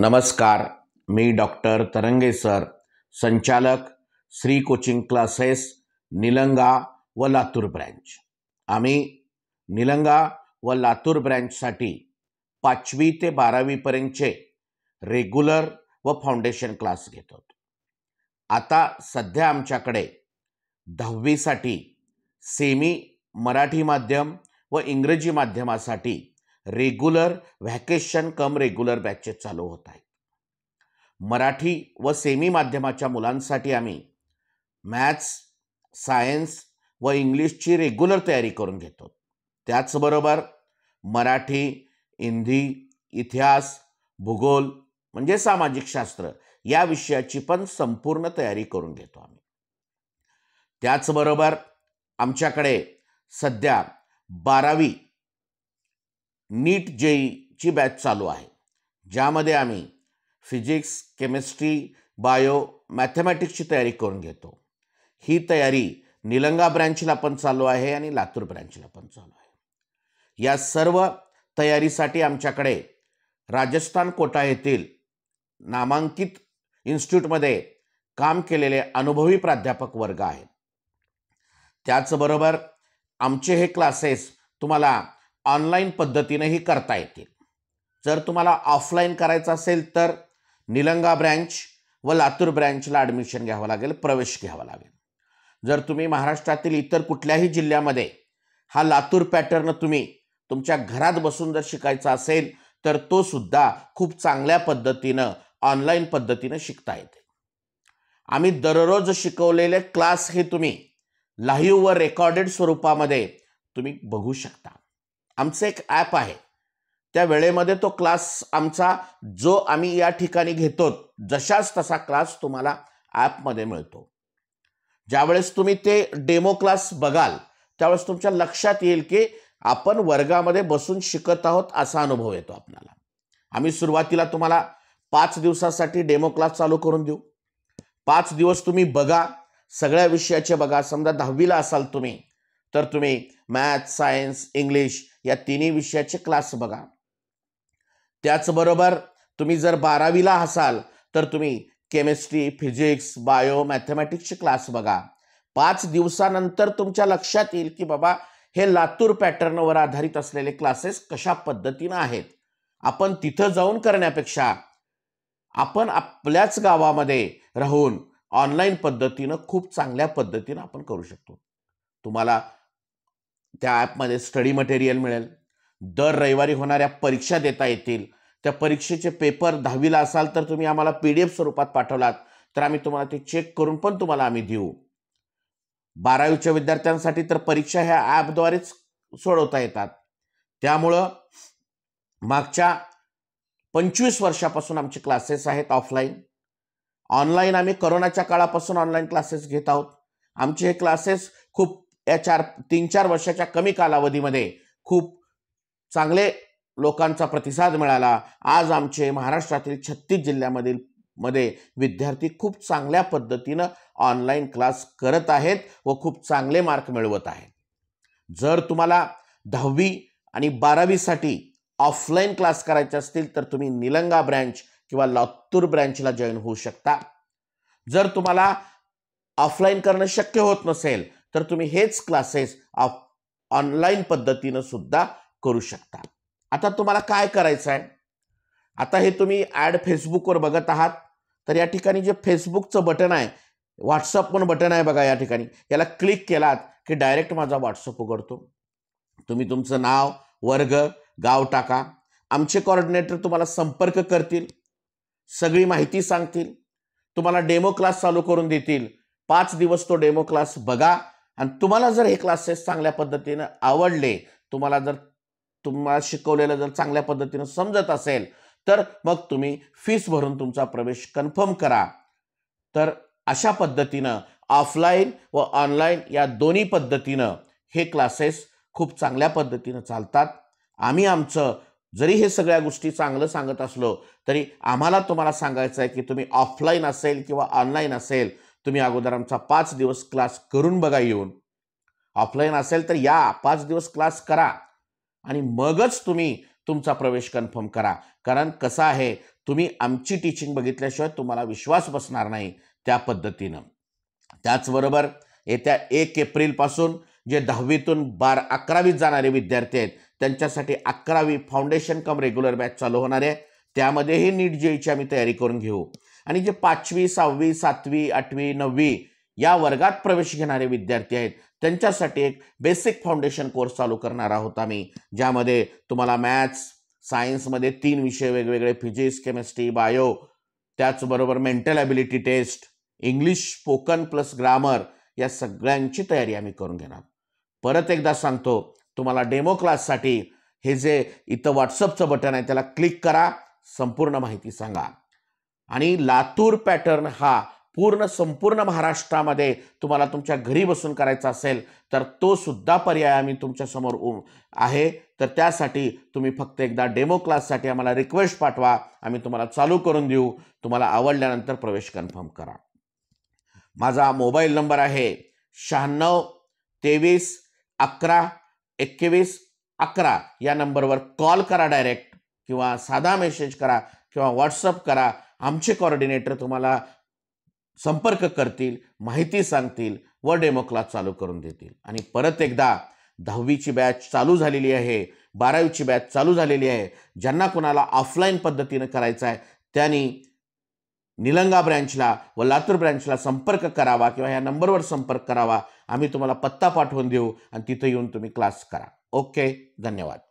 नमस्कार मी डॉक्टर तरंगे सर संचालक श्री कोचिंग क्लासेस निलंगा व लातूर ब्रँच आम्ही निलंगा व लातूर ब्रँचसाठी पाचवी ते बारावीपर्यंतचे रेग्युलर व फाउंडेशन क्लास घेतो आता सध्या आमच्याकडे दहावीसाठी सेमी मराठी माध्यम व इंग्रजी माध्यमासाठी regular vacation cum regular batches चालू होत आहेत मराठी व सेमी माध्यमाच्या मुलांसाठी आम्ही मॅथ्स सायन्स व इंग्लिशची रेग्युलर तयारी करून घेतो त्याचबरोबर मराठी हिंदी इतिहास भूगोल म्हणजे सामाजिक शास्त्र या विषयाची पण संपूर्ण तयारी करून घेतो आम्ही त्याचबरोबर आमच्याकडे सध्या बारावी नीट जेईची बॅच चालू आहे ज्यामध्ये आम्ही फिजिक्स केमिस्ट्री बायो मॅथमॅटिक्सची तयारी करून घेतो ही तयारी निलंगा ब्रँचला पण चालू आहे आणि लातूर ब्रँचला पण चालू आहे या सर्व तयारीसाठी आमच्याकडे राजस्थान कोटा येथील नामांकित इन्स्टिट्यूटमध्ये काम केलेले अनुभवी प्राध्यापक वर्ग आहेत त्याचबरोबर आमचे हे क्लासेस तुम्हाला ऑनलाईन पद्धतीनेही करता येतील जर तुम्हाला ऑफलाईन करायचं असेल तर निलंगा ब्रँच व लातूर ब्रँचला ॲडमिशन घ्यावं लागेल प्रवेश घ्यावा लागेल जर तुम्ही महाराष्ट्रातील इतर कुठल्याही जिल्ह्यामध्ये हा लातूर पॅटर्न तुम्ही तुमच्या घरात बसून जर शिकायचा असेल तर तो सुद्धा खूप चांगल्या पद्धतीनं ऑनलाईन पद्धतीनं शिकता येते आम्ही दररोज शिकवलेले क्लास हे तुम्ही लाईव्ह व रेकॉर्डेड स्वरूपामध्ये तुम्ही बघू शकता आमचं एक ॲप आहे त्या वेळेमध्ये तो क्लास आमचा जो आम्ही या ठिकाणी घेतो जशाच तसा क्लास तुम्हाला ॲपमध्ये मिळतो ज्यावेळेस तुम्ही ते डेमो क्लास बघाल त्यावेळेस तुमच्या लक्षात येईल की आपण वर्गामध्ये बसून शिकत आहोत असा अनुभव येतो आपल्याला आम्ही सुरुवातीला तुम्हाला पाच दिवसासाठी डेमो क्लास चालू करून देऊ पाच दिवस तुम्ही बघा सगळ्या विषयाचे बघा समजा दहावीला असाल तुम्ही तर तुम्ही मॅथ्स सायन्स इंग्लिश या तिन्ही विषयाचे क्लास बघा त्याचबरोबर तुम्ही जर बारावीला असाल तर तुम्ही केमिस्ट्री फिजिक्स बायो मॅथमॅटिक्सचे क्लास बघा पाच दिवसानंतर तुमच्या लक्षात येईल की बाबा हे लातूर पॅटर्नवर आधारित असलेले क्लासेस कशा पद्धतीनं आहेत आपण तिथं जाऊन करण्यापेक्षा आपण आपल्याच गावामध्ये राहून ऑनलाईन पद्धतीनं खूप चांगल्या पद्धतीनं आपण करू शकतो तुम्हाला त्या ॲपमध्ये स्टडी मटेरियल मिळेल दर रविवारी होणाऱ्या परीक्षा देता येतील त्या परीक्षेचे पेपर दहावीला असाल तर तुम्ही आम्हाला पी डी एफ स्वरूपात पाठवलात तर आम्ही तुम्हाला ते चेक करून पण तुम्हाला आम्ही देऊ बारावीच्या विद्यार्थ्यांसाठी तर परीक्षा ह्या ॲपद्वारेच सोडवता येतात त्यामुळं मागच्या पंचवीस वर्षापासून आमचे क्लासेस आहेत ऑफलाईन ऑनलाईन आम्ही करोनाच्या काळापासून ऑनलाईन क्लासेस घेत आहोत आमचे हे क्लासेस खूप या चार तीन चार वर्षाच्या कमी कालावधीमध्ये खूप चांगले लोकांचा प्रतिसाद मिळाला आज आमचे महाराष्ट्रातील छत्तीस जिल्ह्यामधील मध्ये विद्यार्थी खूप चांगल्या पद्धतीनं ऑनलाईन क्लास करत आहेत व खूप चांगले मार्क मिळवत आहेत जर तुम्हाला दहावी आणि बारावीसाठी ऑफलाईन क्लास करायचे असतील तर तुम्ही निलंगा ब्रँच किंवा लातूर ब्रँचला जॉईन होऊ शकता जर तुम्हाला ऑफलाईन करणं शक्य होत नसेल तर तुम्ही हेच क्लासेस ऑफ ऑनलाईन पद्धतीनं सुद्धा करू शकता आता तुम्हाला काय करायचं आहे आता हे तुम्ही ॲड फेसबुकवर बघत आहात तर या ठिकाणी जे फेसबुकचं बटन आहे व्हॉट्सअप पण बटन आहे बघा या ठिकाणी याला क्लिक केलात की डायरेक्ट माझा व्हॉट्सअप उघडतो तुम्ही तुमचं नाव वर्ग गाव टाका आमचे कॉर्डिनेटर तुम्हाला संपर्क करतील सगळी माहिती सांगतील तुम्हाला डेमो क्लास चालू करून देतील पाच दिवस तो डेमो क्लास बघा आणि तुम्हाला जर हे क्लासेस चांगल्या पद्धतीनं आवडले तुम्हाला जर तुम्हाला शिकवलेलं जर चांगल्या पद्धतीनं समजत असेल तर मग तुम्ही फीस भरून तुमचा प्रवेश कन्फर्म करा तर अशा पद्धतीनं ऑफलाईन व ऑनलाईन या दोन्ही पद्धतीनं हे क्लासेस खूप चांगल्या पद्धतीनं चालतात आम्ही आमचं जरी हे सगळ्या गोष्टी चांगलं सांगत असलो तरी आम्हाला तुम्हाला सांगायचं आहे की तुम्ही ऑफलाईन असेल किंवा ऑनलाईन असेल तुम्ही अगोदर आमचा पाच दिवस क्लास करून बघा येऊन ऑफलाईन असेल तर या पाच दिवस क्लास करा आणि मगच तुम्ही तुमचा प्रवेश कन्फर्म करा कारण कसं आहे तुम्ही आमची टीचिंग बघितल्याशिवाय तुम्हाला विश्वास बसणार नाही त्या पद्धतीनं त्याचबरोबर येत्या एक एप्रिलपासून जे दहावीतून बार अकरावीत जाणारे विद्यार्थी आहेत त्यांच्यासाठी अकरावी फाउंडेशन कम रेग्युलर बॅच चालू होणार आहे त्यामध्येही नीट जेईची e e आम्ही तयारी करून घेऊ आणि जे पाचवी सहावी सातवी आठवी नववी या वर्गात प्रवेश घेणारे विद्यार्थी आहेत त्यांच्यासाठी एक बेसिक फाउंडेशन कोर्स चालू करणार आहोत आम्ही ज्यामध्ये तुम्हाला मॅथ्स सायन्समध्ये तीन विषय वेगवेगळे फिजिक्स केमिस्ट्री बायो त्याचबरोबर mental ability test English spoken plus grammar या सगळ्यांची तयारी आम्ही करून घेणार परत एकदा सांगतो तुम्हाला डेमो क्लाससाठी हे जे इथं व्हॉट्सअपचं बटन आहे त्याला क्लिक करा संपूर्ण माहिती सांगा आणि लातूर पॅटर्न हा पूर्ण संपूर्ण महाराष्ट्रामध्ये तुम्हाला तुमच्या घरी बसून करायचा असेल तर तो सुद्धा पर्याय आम्ही तुमच्यासमोर आहे तर त्यासाठी तुम्ही फक्त एकदा डेमो क्लाससाठी आम्हाला रिक्वेस्ट पाठवा आम्ही तुम्हाला चालू करून देऊ तुम्हाला आवडल्यानंतर प्रवेश कन्फर्म करा माझा मोबाईल नंबर आहे शहाण्णव तेवीस अकरा एकवीस अकरा या नंबरवर कॉल करा डायरेक्ट किंवा साधा मेसेज करा किंवा व्हॉट्सअप करा आमचे कॉर्डिनेटर तुम्हाला संपर्क करतील माहिती सांगतील व डेमो क्लास चालू करून देतील आणि परत एकदा दहावीची बॅच चालू झालेली आहे बारावीची बॅच चालू झालेली आहे ज्यांना कोणाला ऑफलाईन पद्धतीनं करायचं आहे त्यांनी निलंगा ब्रँचला व लातूर ब्रँचला संपर्क करावा किंवा ह्या नंबरवर संपर्क करावा आम्ही तुम्हाला पत्ता पाठवून देऊ आणि तिथे येऊन तुम्ही क्लास करा ओके धन्यवाद